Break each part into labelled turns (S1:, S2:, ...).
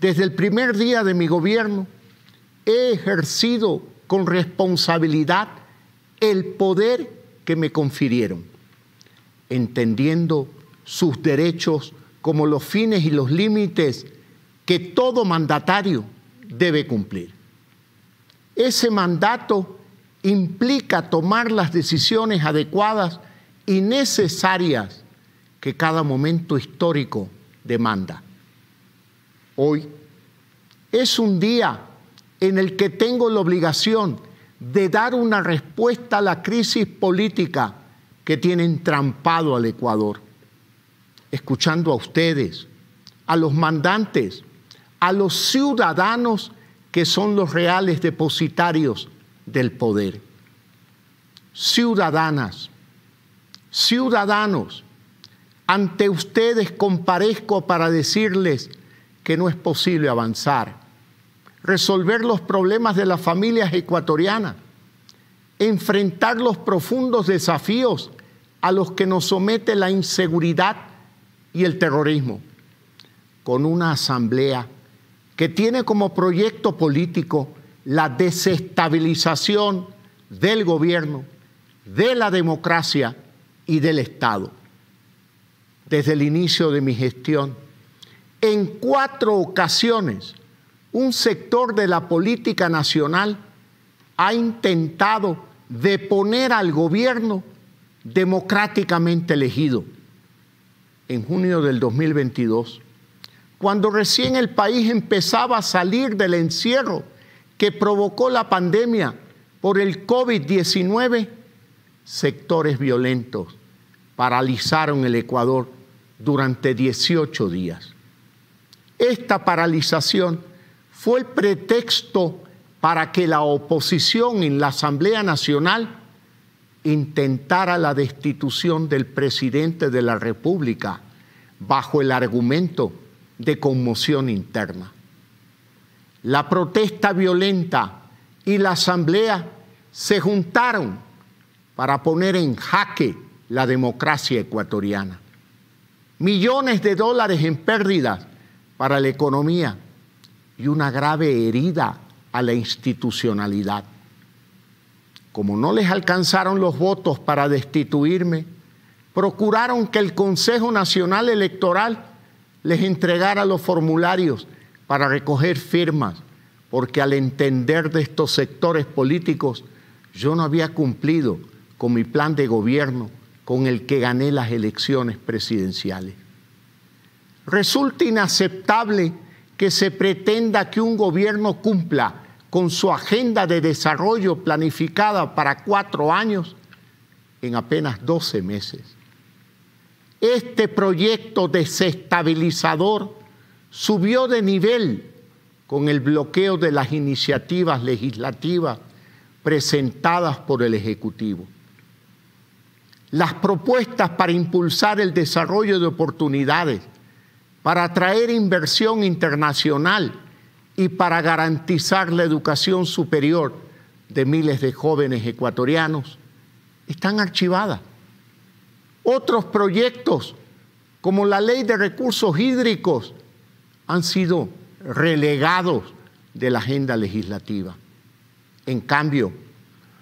S1: Desde el primer día de mi gobierno he ejercido con responsabilidad el poder que me confirieron, entendiendo sus derechos como los fines y los límites que todo mandatario debe cumplir. Ese mandato implica tomar las decisiones adecuadas y necesarias que cada momento histórico demanda hoy es un día en el que tengo la obligación de dar una respuesta a la crisis política que tiene entrampado al Ecuador. Escuchando a ustedes, a los mandantes, a los ciudadanos que son los reales depositarios del poder. Ciudadanas, ciudadanos, ante ustedes comparezco para decirles que no es posible avanzar, resolver los problemas de las familias ecuatorianas, enfrentar los profundos desafíos a los que nos somete la inseguridad y el terrorismo, con una asamblea que tiene como proyecto político la desestabilización del gobierno, de la democracia y del Estado. Desde el inicio de mi gestión, en cuatro ocasiones un sector de la política nacional ha intentado deponer al gobierno democráticamente elegido en junio del 2022, cuando recién el país empezaba a salir del encierro que provocó la pandemia por el COVID-19, sectores violentos paralizaron el Ecuador durante 18 días. Esta paralización fue el pretexto para que la oposición en la Asamblea Nacional intentara la destitución del presidente de la República bajo el argumento de conmoción interna. La protesta violenta y la asamblea se juntaron para poner en jaque la democracia ecuatoriana. Millones de dólares en pérdidas para la economía y una grave herida a la institucionalidad. Como no les alcanzaron los votos para destituirme, procuraron que el Consejo Nacional Electoral les entregara los formularios para recoger firmas, porque al entender de estos sectores políticos, yo no había cumplido con mi plan de gobierno con el que gané las elecciones presidenciales resulta inaceptable que se pretenda que un gobierno cumpla con su agenda de desarrollo planificada para cuatro años en apenas 12 meses. Este proyecto desestabilizador subió de nivel con el bloqueo de las iniciativas legislativas presentadas por el Ejecutivo. Las propuestas para impulsar el desarrollo de oportunidades para atraer inversión internacional y para garantizar la educación superior de miles de jóvenes ecuatorianos, están archivadas. Otros proyectos, como la ley de recursos hídricos, han sido relegados de la agenda legislativa. En cambio,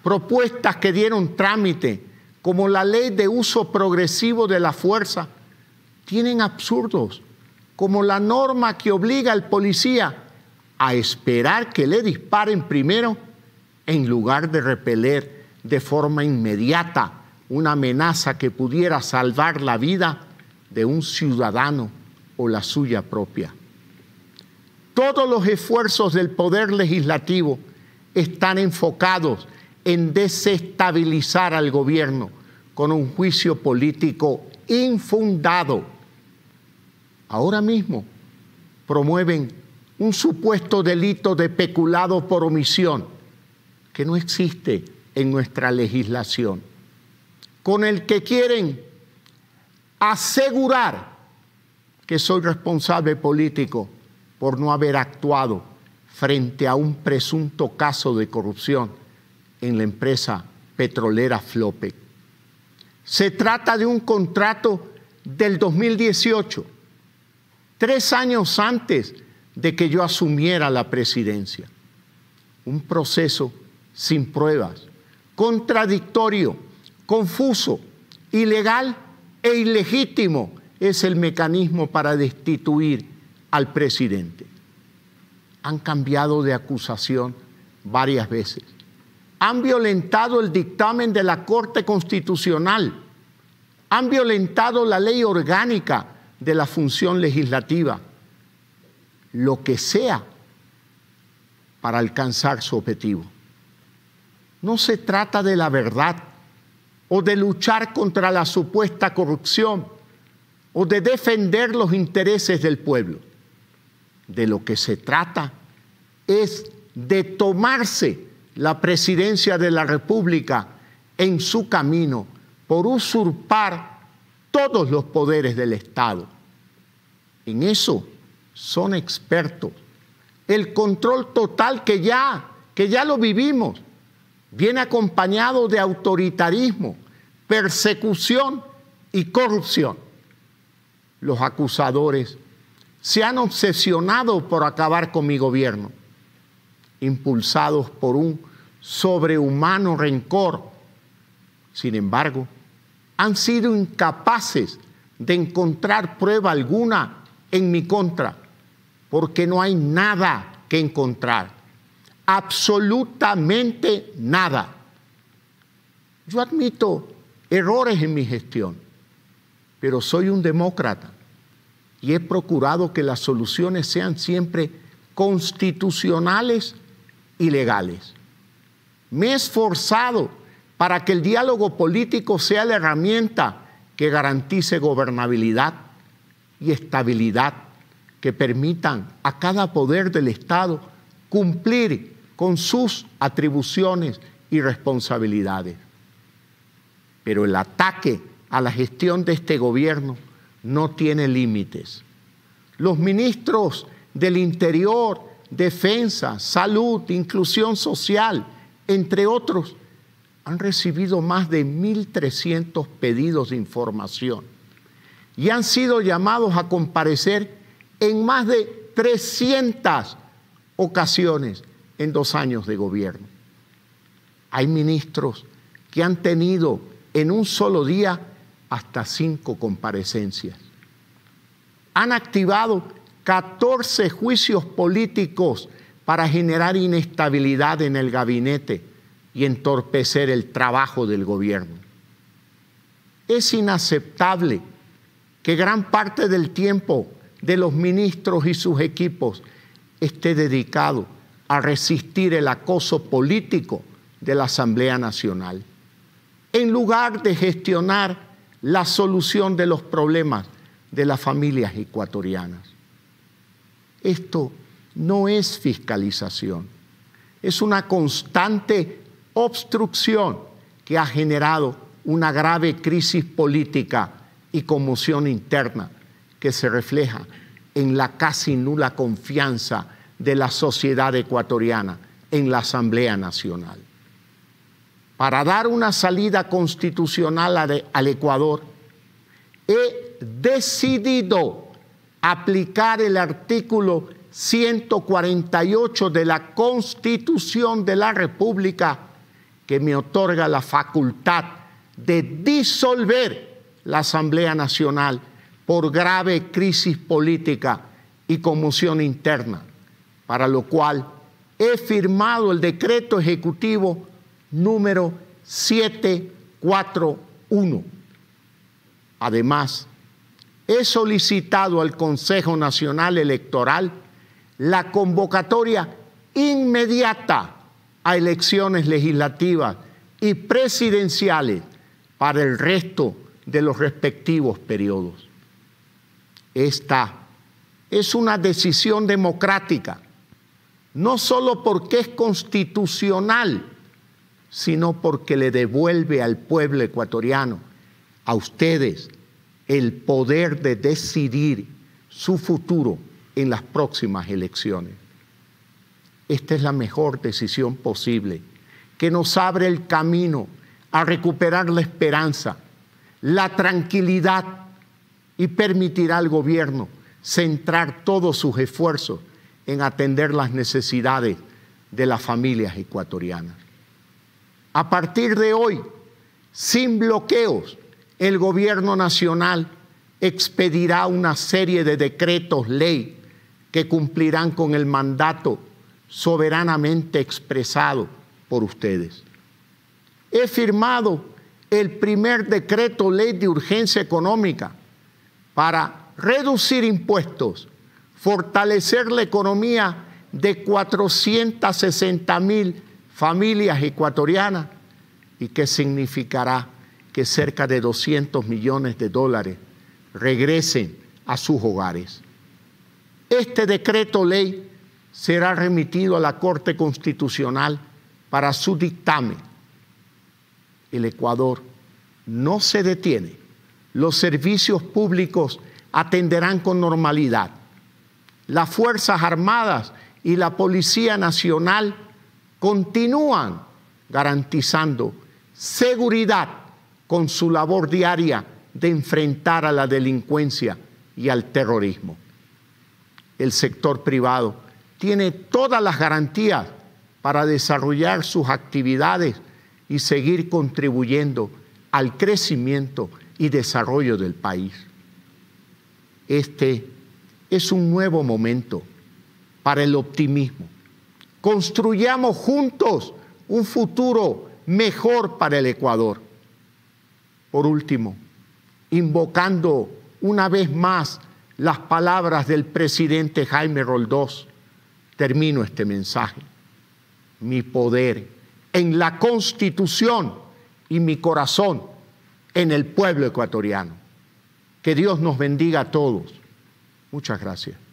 S1: propuestas que dieron trámite, como la ley de uso progresivo de la fuerza, tienen absurdos como la norma que obliga al policía a esperar que le disparen primero en lugar de repeler de forma inmediata una amenaza que pudiera salvar la vida de un ciudadano o la suya propia. Todos los esfuerzos del poder legislativo están enfocados en desestabilizar al gobierno con un juicio político infundado ahora mismo promueven un supuesto delito de peculado por omisión que no existe en nuestra legislación, con el que quieren asegurar que soy responsable político por no haber actuado frente a un presunto caso de corrupción en la empresa petrolera Flope. Se trata de un contrato del 2018 tres años antes de que yo asumiera la presidencia. Un proceso sin pruebas, contradictorio, confuso, ilegal e ilegítimo es el mecanismo para destituir al presidente. Han cambiado de acusación varias veces. Han violentado el dictamen de la Corte Constitucional. Han violentado la ley orgánica de la función legislativa, lo que sea para alcanzar su objetivo. No se trata de la verdad o de luchar contra la supuesta corrupción o de defender los intereses del pueblo. De lo que se trata es de tomarse la presidencia de la República en su camino por usurpar todos los poderes del Estado. En eso son expertos. El control total que ya, que ya lo vivimos, viene acompañado de autoritarismo, persecución y corrupción. Los acusadores se han obsesionado por acabar con mi gobierno, impulsados por un sobrehumano rencor. Sin embargo, han sido incapaces de encontrar prueba alguna en mi contra, porque no hay nada que encontrar, absolutamente nada. Yo admito errores en mi gestión, pero soy un demócrata y he procurado que las soluciones sean siempre constitucionales y legales. Me he esforzado para que el diálogo político sea la herramienta que garantice gobernabilidad y estabilidad, que permitan a cada poder del Estado cumplir con sus atribuciones y responsabilidades. Pero el ataque a la gestión de este gobierno no tiene límites. Los ministros del Interior, Defensa, Salud, Inclusión Social, entre otros, han recibido más de 1.300 pedidos de información y han sido llamados a comparecer en más de 300 ocasiones en dos años de gobierno. Hay ministros que han tenido en un solo día hasta cinco comparecencias. Han activado 14 juicios políticos para generar inestabilidad en el gabinete y entorpecer el trabajo del gobierno. Es inaceptable que gran parte del tiempo de los ministros y sus equipos esté dedicado a resistir el acoso político de la Asamblea Nacional, en lugar de gestionar la solución de los problemas de las familias ecuatorianas. Esto no es fiscalización, es una constante obstrucción que ha generado una grave crisis política y conmoción interna que se refleja en la casi nula confianza de la sociedad ecuatoriana en la Asamblea Nacional. Para dar una salida constitucional al Ecuador, he decidido aplicar el artículo 148 de la Constitución de la República que me otorga la facultad de disolver la Asamblea Nacional por grave crisis política y conmoción interna, para lo cual he firmado el decreto ejecutivo número 741. Además, he solicitado al Consejo Nacional Electoral la convocatoria inmediata a elecciones legislativas y presidenciales para el resto de los respectivos periodos. Esta es una decisión democrática, no solo porque es constitucional, sino porque le devuelve al pueblo ecuatoriano, a ustedes, el poder de decidir su futuro en las próximas elecciones. Esta es la mejor decisión posible, que nos abre el camino a recuperar la esperanza, la tranquilidad y permitirá al gobierno centrar todos sus esfuerzos en atender las necesidades de las familias ecuatorianas. A partir de hoy, sin bloqueos, el gobierno nacional expedirá una serie de decretos, ley, que cumplirán con el mandato soberanamente expresado por ustedes. He firmado el primer decreto ley de urgencia económica para reducir impuestos, fortalecer la economía de 460 mil familias ecuatorianas y que significará que cerca de 200 millones de dólares regresen a sus hogares. Este decreto ley será remitido a la Corte Constitucional para su dictamen. El Ecuador no se detiene. Los servicios públicos atenderán con normalidad. Las Fuerzas Armadas y la Policía Nacional continúan garantizando seguridad con su labor diaria de enfrentar a la delincuencia y al terrorismo. El sector privado tiene todas las garantías para desarrollar sus actividades y seguir contribuyendo al crecimiento y desarrollo del país. Este es un nuevo momento para el optimismo. Construyamos juntos un futuro mejor para el Ecuador. Por último, invocando una vez más las palabras del presidente Jaime Roldós, termino este mensaje. Mi poder en la constitución y mi corazón en el pueblo ecuatoriano. Que Dios nos bendiga a todos. Muchas gracias.